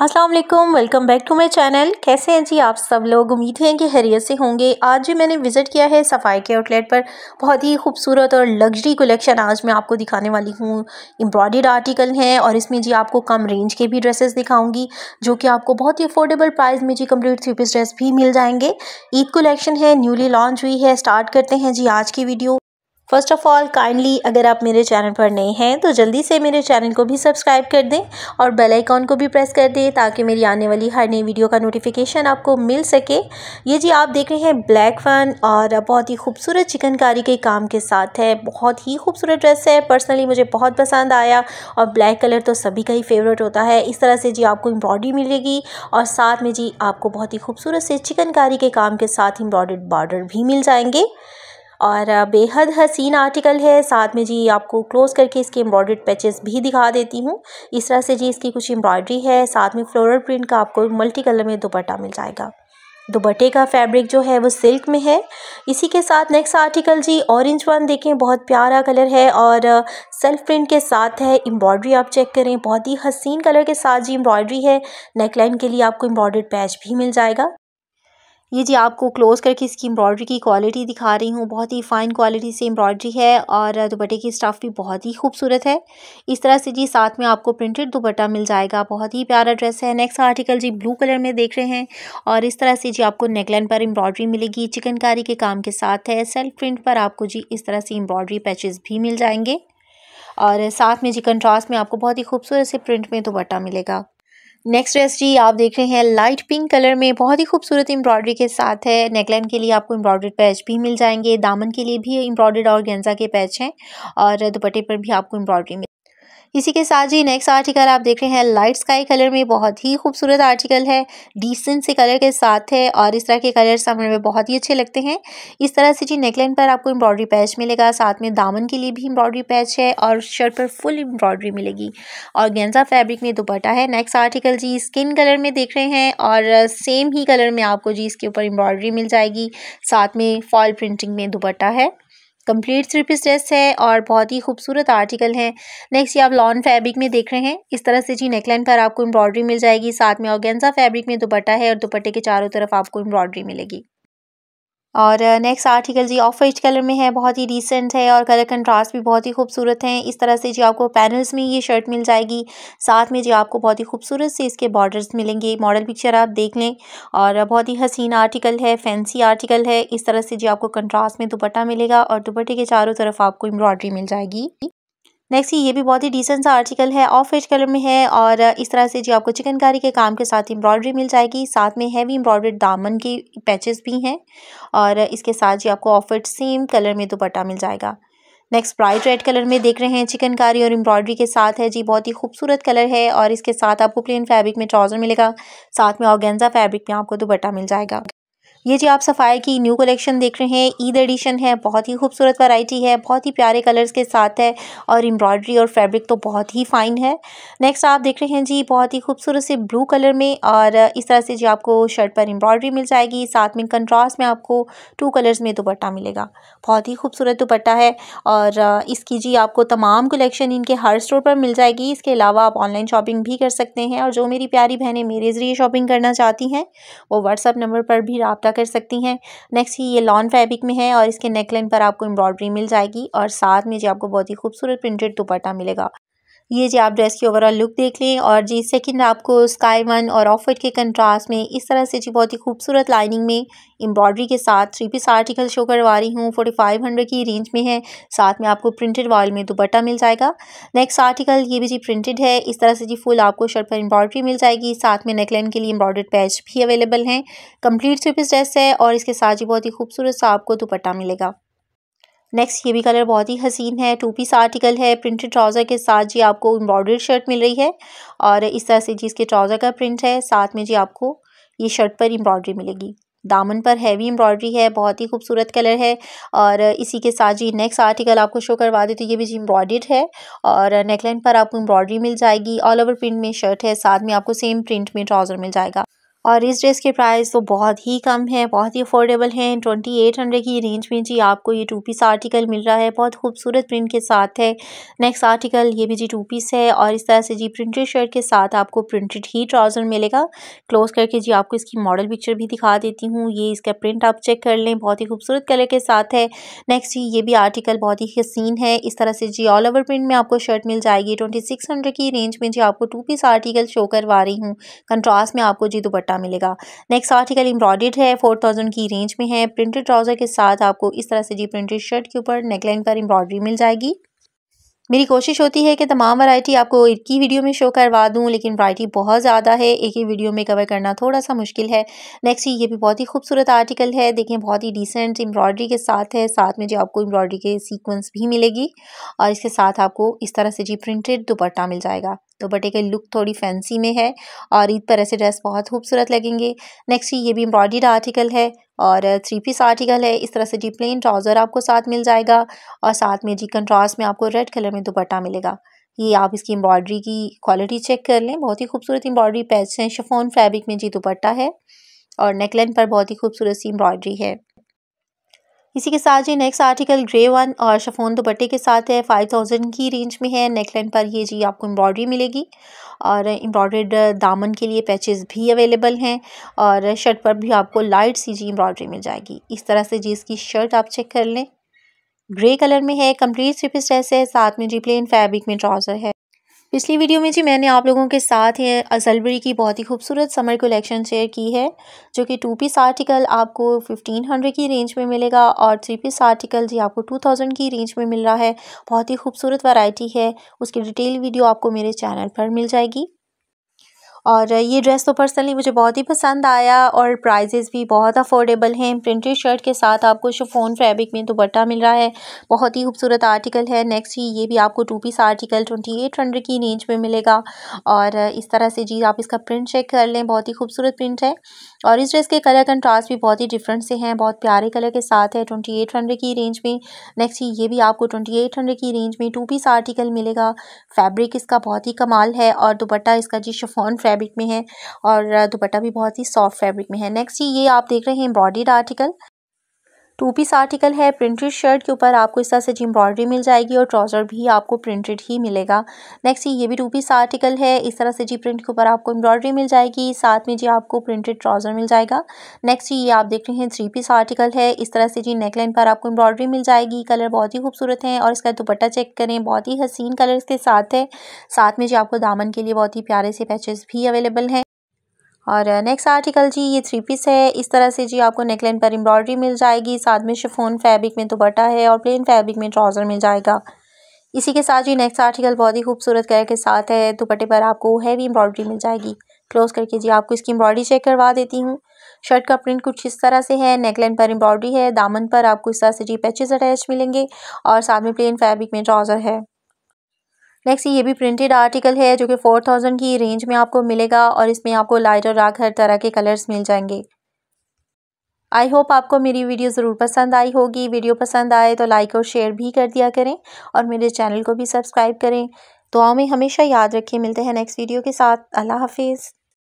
अस्सलाम वालेकुम welcome back to my channel कैसे हैं जी आप सब लोग उम्मीद हैं कि हैरियत से होंगे आज जी मैंने विज़िट किया है सफ़ाई के आउटलेट पर बहुत ही खूबसूरत और लग्जरी कलेक्शन आज मैं आपको दिखाने वाली हूँ एम्ब्रॉयड आर्टिकल हैं और इसमें जी आपको कम रेंज के भी ड्रेसेस दिखाऊंगी जो कि आपको बहुत ही अफोर्डेबल प्राइस में जी कम्प्लीट थ्री पीस ड्रेस भी मिल जाएंगे ईद कलेक्शन है न्यूली लॉन्च हुई है स्टार्ट करते हैं जी आज की video first of all kindly अगर आप मेरे चैनल पर नए हैं तो जल्दी से मेरे चैनल को भी सब्सक्राइब कर दें और बेल आइकॉन को भी प्रेस कर दें ताकि मेरी आने वाली हर नई वीडियो का नोटिफिकेशन आपको मिल सके ये जी आप देख रहे हैं ब्लैक वन और बहुत ही खूबसूरत चिकनकारी के काम के साथ है बहुत ही खूबसूरत ड्रेस है पर्सनली मुझे बहुत पसंद आया और ब्लैक कलर तो सभी का ही फेवरेट होता है इस तरह से जी आपको एम्ब्रॉयडरी मिलेगी और साथ में जी आपको बहुत ही खूबसूरत से चिकनकारी के काम के साथ एम्ब्रॉयड बॉर्डर भी मिल जाएंगे और बेहद हसीन आर्टिकल है साथ में जी आपको क्लोज़ करके इसके एम्ब्रॉयड पैचेस भी दिखा देती हूँ इस तरह से जी इसकी कुछ एम्ब्रॉयड्री है साथ में फ्लोरल प्रिंट का आपको मल्टी कलर में दुपट्टा मिल जाएगा दुपट्टे का फैब्रिक जो है वो सिल्क में है इसी के साथ नेक्स्ट आर्टिकल जी ऑरेंज वन देखें बहुत प्यारा कलर है और सेल्फ प्रिंट के साथ है एम्ब्रॉयड्री आप चेक करें बहुत ही हसीन कलर के साथ जी एम्ब्रॉयड्री है नेकलाइन के लिए आपको एम्ब्रॉयडर्ड पैच भी मिल जाएगा ये जी आपको क्लोज करके इसकी एम्ब्रॉयडरी की क्वालिटी दिखा रही हूँ बहुत ही फ़ाइन क्वालिटी से एम्ब्रॉयडरी है और दुपट्टे की स्टफ़ भी बहुत ही खूबसूरत है इस तरह से जी साथ में आपको प्रिंटेड दुपट्टा मिल जाएगा बहुत ही प्यारा ड्रेस है नेक्स्ट आर्टिकल जी ब्लू कलर में देख रहे हैं और इस तरह से जी आपको नेकलाइन पर एम्ब्रॉयडरी मिलेगी चिकनकारी के काम के साथ है सेल्फ प्रिंट पर आपको जी इस तरह से एम्ब्रॉयडरी पैचेज़ भी मिल जाएंगे और साथ में जी कंट्रास्ट में आपको बहुत ही खूबसूरत से प्रिंट में दुपट्टा मिलेगा नेक्स्ट रेस्ट्री आप देख रहे हैं लाइट पिंक कलर में बहुत ही खूबसूरत एम्ब्रॉयडरी के साथ है नेकलाइन के लिए आपको एम्ब्रॉयडर्ड पैच भी मिल जाएंगे दामन के लिए भी एम्ब्रॉयडर्ड और गेंजा के पैच हैं और दुपट्टे पर भी आपको एम्ब्रॉयडरी मिल इसी के साथ जी नेक्स्ट आर्टिकल आप देख रहे हैं लाइट स्काई कलर में बहुत ही खूबसूरत आर्टिकल है डिसेंट से कलर के साथ है और इस तरह के कलर्स हमें में बहुत ही अच्छे लगते हैं इस तरह से जी नेकलाइन पर आपको एम्ब्रॉयडरी पैच मिलेगा साथ में दामन के लिए भी एम्ब्रॉयडरी पैच है और शर्ट पर फुल एम्ब्रॉयडरी मिलेगी और गेंजा फैब्रिक में दुपट्टा है नेक्स्ट आर्टिकल जी स्किन कलर में देख रहे हैं और सेम ही कलर में आपको जी इसके ऊपर एम्ब्रॉयडरी मिल जाएगी साथ में फॉल प्रिंटिंग में दुपट्टा है कंप्लीट थ्री पीस ड्रेस है और बहुत ही खूबसूरत आर्टिकल है नेक्स्ट ये आप लॉन फैब्रिक में देख रहे हैं इस तरह से जी नेकलाइन पर आपको एम्ब्रॉयडरी मिल जाएगी साथ में ऑर्गेंजा फैब्रिक में दुपट्टा है और दुपट्टे के चारों तरफ आपको एम्ब्रॉयडरी मिलेगी और नेक्स्ट आर्टिकल जी ऑफ वाइट कलर में है बहुत ही रिसेंट है और कलर कंट्रास्ट भी बहुत ही खूबसूरत है इस तरह से जी आपको पैनल्स में ये शर्ट मिल जाएगी साथ में जी आपको बहुत ही खूबसूरत से इसके बॉर्डर्स मिलेंगे मॉडल पिक्चर आप देख लें और बहुत ही हसीन आर्टिकल है फैंसी आर्टिकल है इस तरह से जी आपको कंट्रास्ट में दुपट्टा मिलेगा और दुपट्टे के चारों तरफ आपको एम्ब्रॉयडरी मिल जाएगी नेक्स्ट ये भी बहुत ही डिसेंट सा आर्टिकल है ऑफ एज कलर में है और इस तरह से जी आपको चिकनकारी के काम के साथ एम्ब्रॉयडरी मिल जाएगी साथ में हैवी एम्ब्रॉयड्रेड दामन की पैचेस भी हैं और इसके साथ जी आपको ऑफ एड सेम कलर में दुपट्टा मिल जाएगा नेक्स्ट ब्राइट रेड कलर में देख रहे हैं चिकनकारी और एम्ब्रॉयडरी के साथ है जी बहुत ही खूबसूरत कलर है और इसके साथ आपको प्लेन फैब्रिक में ट्राउज़र मिलेगा साथ में ऑर्गेंजा फैब्रिक में आपको दुपट्टा मिल जाएगा ये जी आप सफ़ायर की न्यू कलेक्शन देख रहे हैं ईद एडिशन है बहुत ही खूबसूरत वैरायटी है बहुत ही प्यारे कलर्स के साथ है और एम्ब्रॉयडरी और फैब्रिक तो बहुत ही फाइन है नेक्स्ट आप देख रहे हैं जी बहुत ही खूबसूरत से ब्लू कलर में और इस तरह से जी आपको शर्ट पर एम्ब्रॉयडरी मिल जाएगी साथ में कंट्रास्ट में आपको टू कलर्स में दुपट्टा मिलेगा बहुत ही खूबसूरत दुपट्टा है और इसकी जी आपको तमाम कलेक्शन इनके हर स्टोर पर मिल जाएगी इसके अलावा आप ऑनलाइन शॉपिंग भी कर सकते हैं और जो मेरी प्यारी बहनें मेरे ज़रिए शॉपिंग करना चाहती हैं वो व्हाट्सअप नंबर पर भी रबता कर सकती हैं नेक्स्ट ये लॉन फैब्रिक में है और इसके नेकलाइन पर आपको एम्ब्रॉयडरी मिल जाएगी और साथ में जो आपको बहुत ही खूबसूरत प्रिंटेड दुपट्टा मिलेगा ये जी आप ड्रेस की ओवरऑल लुक देख लें और जी सेकंड आपको स्काई वन और ऑफ के कंट्रास्ट में इस तरह से जी बहुत ही खूबसूरत लाइनिंग में एम्ब्रॉयडरी के साथ थ्री पीस आर्टिकल शो करवा रही हूँ फोर्टी फाइव हंड्रेड की रेंज में है साथ में आपको प्रिंटेड वॉल में दुपट्टा मिल जाएगा नेक्स्ट आर्टिकल ये भी जी प्रिंटेड है इस तरह से जी फुल आपको शर्ट पर एम्ब्रॉयडरी मिल जाएगी साथ में नेकलाइन के लिए एम्ब्रॉयडर्ड पैच भी अवेलेबल हैं कम्प्लीट थ्री पीस ड्रेस है और इसके साथ जी बहुत ही खूबसूरत सा आपको दुपट्टा मिलेगा नेक्स्ट ये भी कलर बहुत ही हसीन है टू पीस आर्टिकल है प्रिंटेड ट्राउज़र के साथ जी आपको एम्ब्रॉयडर्ड शर्ट मिल रही है और इस तरह से जी इसके ट्राउज़र का प्रिंट है साथ में जी आपको ये शर्ट पर एम्ब्रॉयडरी मिलेगी दामन पर हैवी एम्ब्रॉयडरी है बहुत ही खूबसूरत कलर है और इसी के साथ जी नेक्स्ट आर्टिकल आपको शो करवा देते तो ये भी जी एम्ब्रॉयड है और नेकलाइन पर आपको एम्ब्रॉयडरी मिल जाएगी ऑल ओवर प्रिंट में शर्ट है साथ में आपको सेम प्रिंट में ट्राउज़र मिल जाएगा और इस ड्रेस के प्राइस तो बहुत ही कम है बहुत ही अफोर्डेबल हैं ट्वेंटी एट हंड्रेड की रेंज में जी आपको ये टू पीस आर्टिकल मिल रहा है बहुत खूबसूरत प्रिंट के साथ है नेक्स्ट आर्टिकल ये भी जी टू पीस है और इस तरह से जी प्रिंटेड शर्ट के साथ आपको प्रिंटेड ही ट्राउज़र मिलेगा क्लोज करके जी आपको इसकी मॉडल पिक्चर भी दिखा देती हूँ ये इसका प्रिंट आप चेक कर लें बहुत ही खूबसूरत कलर के साथ है नेक्स्ट जी ये भी आर्टिकल बहुत ही हसीन है इस तरह से जी ऑल ओवर प्रिंट में आपको शर्ट मिल जाएगी ट्वेंटी सिक्स हंड्रेड की रेंज में जी आपको टू पीस आर्टिकल शो करवा रही हूँ कंट्रास्ट में आपको जी दोपट्टा दुपट्टा मिलेगा नेक्स्ट आर्टिकल एम्ब्रॉयडेड है फोर थाउजेंड की रेंज में है प्रिंटेड ट्राउजर के साथ आपको इस तरह से जी प्रिंटेड शर्ट के ऊपर नेकलाइन पर एम्ब्रॉयडरी मिल जाएगी मेरी कोशिश होती है कि तमाम वैरायटी आपको एक ही वीडियो में शो करवा दूं लेकिन वैरायटी बहुत ज़्यादा है एक ही वीडियो में कवर करना थोड़ा सा मुश्किल है नेक्स्ट ये भी बहुत ही खूबसूरत आर्टिकल है देखें बहुत ही डिसेंट एम्ब्रॉयडरी के साथ है साथ में जो आपको एम्ब्रॉयडरी के सीक्वेंस भी मिलेगी और इसके साथ आपको इस तरह से जी प्रिंटेड दुपट्टा मिल जाएगा दुपट्टे के लुक थोड़ी फैंसी में है और ईद पर ऐसे ड्रेस बहुत खूबसूरत लगेंगे नेक्स्ट ये भी एम्ब्रॉयड आर्टिकल है और थ्री पीस आर्टिकल है इस तरह से जी प्लेन ट्राउज़र आपको साथ मिल जाएगा और साथ में जी कंट्रास्ट में आपको रेड कलर में दुपट्टा मिलेगा ये आप इसकी एम्ब्रॉयडरी की क्वालिटी चेक कर लें बहुत ही खूबसूरत एम्ब्रॉयडरी पैच हैं शफोन फैब्रिक में जी दुपट्टा है और नेकलाइन पर बहुत ही खूबसूरत सी एम्ब्रॉयडरी है इसी के साथ जी नेक्स्ट आर्टिकल ग्रे वन और शफोन दुपट्टे के साथ है फाइव थाउजेंड की रेंज में है नेकलाइन पर ये जी आपको एम्ब्रॉयडरी मिलेगी और एम्ब्रॉयड दामन के लिए पैचेस भी अवेलेबल हैं और शर्ट पर भी आपको लाइट सी जी एम्ब्रॉयडरी मिल जाएगी इस तरह से जी इसकी शर्ट आप चेक कर लें ग्रे कलर में है कम्प्लीट थ्री ड्रेस है साथ में जी प्लेन फैब्रिक में ट्राउज़र है पिछली वीडियो में जी मैंने आप लोगों के साथ ये असलबरी की बहुत ही खूबसूरत समर कलेक्शन शेयर की है जो कि टू पीस आर्टिकल आपको 1500 की रेंज में मिलेगा और थ्री पीस आर्टिकल जी आपको 2000 की रेंज में मिल रहा है बहुत ही खूबसूरत वैरायटी है उसकी डिटेल वीडियो आपको मेरे चैनल पर मिल जाएगी और ये ड्रेस तो पर्सनली मुझे बहुत ही पसंद आया और प्राइजेज़ भी बहुत अफोर्डेबल हैं प्रिंटेड शर्ट के साथ आपको शिफोन फैब्रिक में दुपट्टा मिल रहा है बहुत ही खूबसूरत आर्टिकल है नेक्स्ट ही ये भी आपको two piece article twenty eight hundred की रेंज में मिलेगा और इस तरह से जी आप इसका प्रिंट चेक कर लें बहुत ही खूबसूरत प्रिंट है और इस ड्रेस के कलर कंट्रास्ट भी बहुत ही डिफरेंट से हैं बहुत प्यारे कलर के साथ है ट्वेंटी एट हंड्रेड की रेंज में नेक्स्ट ही ये भी आपको ट्वेंटी एट हंड्रेड की रेंज में टू पीस आर्टिकल मिलेगा फैब्रिक इसका बहुत ही कमाल है और दुपट्टा इसका जी शिफोन फैब्रिक फैब्रिक में है और दुपट्टा भी बहुत ही सॉफ्ट फैब्रिक में है नेक्स्ट ये आप देख रहे हैं embroidered article. Two piece article है प्रिंटेड शर्ट के ऊपर आपको इस तरह से जी एम्ब्रॉयडरी मिल जाएगी और ट्राउज़र भी आपको प्रिंटेड ही मिलेगा नेक्स्ट ये भी टू पीस आर्टिकल है इस तरह से जी प्रिंट के ऊपर आपको एम्ब्रॉयडरी मिल जाएगी साथ में जी आपको प्रिंटेड ट्राउज़र मिल जाएगा नेक्स्ट ये आप देख रहे हैं थ्री पीस आर्टिकल है इस तरह से जी नेकलाइन पर आपको एम्ब्रॉयडरी मिल जाएगी कलर बहुत ही खूबसूरत है और इसका दुपट्टा चेक करें बहुत ही हसीन कलर इसके साथ है साथ में जी आपको दामन के लिए बहुत ही प्यारे से पैचेस भी अवेलेबल हैं और नेक्स्ट आर्टिकल जी ये थ्री पीस है इस तरह से जी आपको नेकलाइन पर एम्ब्रॉयडरी मिल जाएगी साथ में शिफोन फैब्रिक में दुपट्टा है और प्लेन फैब्रिक में ट्राउज़र मिल जाएगा इसी के साथ जी नेक्स्ट आर्टिकल बहुत ही खूबसूरत कलर के साथ है दुपट्टे पर आपको हैवी एम्ब्रॉयडरी मिल जाएगी क्लोज करके जी आपको इसकी एम्ब्रॉयडरी चेक करवा देती हूँ शर्ट का प्रिंट कुछ इस तरह से है नेकलाइन पर एम्ब्रॉयडरी है दामन पर आपको इस तरह से जी पैचेज अटैच मिलेंगे और साथ में प्लेन फैब्रिक में ट्राउज़र है नेक्स्ट ये भी प्रिंटेड आर्टिकल है जो कि फोर थाउजेंड की रेंज में आपको मिलेगा और इसमें आपको लाइट और डार्क हर तरह के कलर्स मिल जाएंगे आई होप आपको मेरी वीडियो ज़रूर पसंद आई होगी वीडियो पसंद आए तो लाइक और शेयर भी कर दिया करें और मेरे चैनल को भी सब्सक्राइब करें दुआओं में हमेशा याद रखें मिलते हैं नेक्स्ट वीडियो के साथ अल्लाह हाफिज़